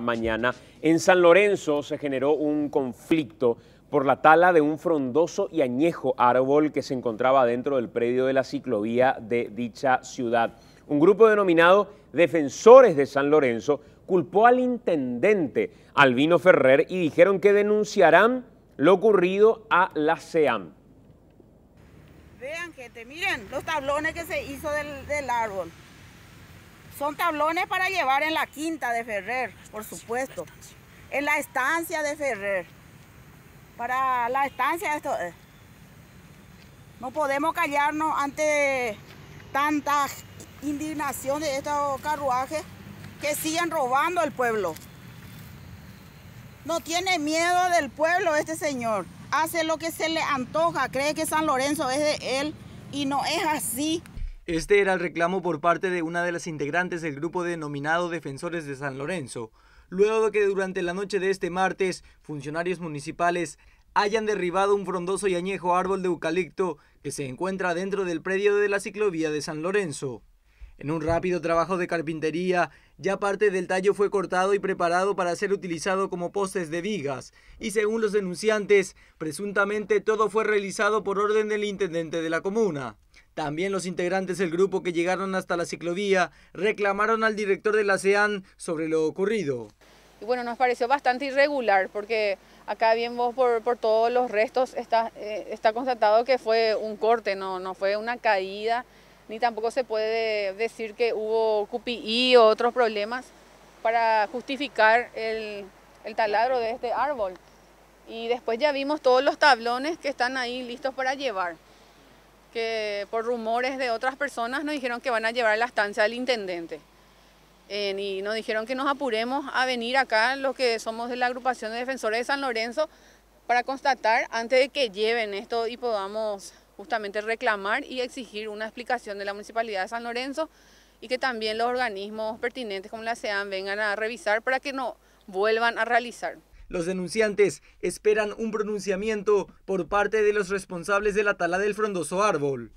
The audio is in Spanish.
mañana en San Lorenzo se generó un conflicto por la tala de un frondoso y añejo árbol que se encontraba dentro del predio de la ciclovía de dicha ciudad. Un grupo denominado Defensores de San Lorenzo culpó al intendente Albino Ferrer y dijeron que denunciarán lo ocurrido a la SEAM. Vean gente, miren los tablones que se hizo del, del árbol. Son tablones para llevar en la quinta de Ferrer, por supuesto. En la estancia de Ferrer. Para la estancia esto eh. No podemos callarnos ante tanta indignación de estos carruajes que siguen robando al pueblo. No tiene miedo del pueblo este señor. Hace lo que se le antoja. Cree que San Lorenzo es de él y no es así. Este era el reclamo por parte de una de las integrantes del grupo denominado Defensores de San Lorenzo, luego de que durante la noche de este martes funcionarios municipales hayan derribado un frondoso y añejo árbol de eucalipto que se encuentra dentro del predio de la ciclovía de San Lorenzo. En un rápido trabajo de carpintería, ya parte del tallo fue cortado y preparado para ser utilizado como postes de vigas, y según los denunciantes, presuntamente todo fue realizado por orden del intendente de la comuna. También los integrantes del grupo que llegaron hasta la ciclovía reclamaron al director de la SEAN sobre lo ocurrido. Y bueno, nos pareció bastante irregular porque acá bien vos por, todos los restos está, eh, está constatado que fue un corte, no, no fue una caída ni tampoco se puede decir que hubo cupi o otros problemas para justificar el, taladro de este árbol. Y después ya vimos todos los tablones que están ahí listos para llevar, que por rumores de otras personas nos dijeron que van a llevar a la estancia del intendente. y eh, nos dijeron que nos apuremos a venir acá, los que somos de la agrupación de defensores de San Lorenzo, para constatar antes de que lleven esto y podamos justamente reclamar y exigir una explicación de la Municipalidad de San Lorenzo y que también los organismos pertinentes como la SEAM vengan a revisar para que no vuelvan a realizar. Los denunciantes esperan un pronunciamiento por parte de los responsables de la tala del frondoso árbol.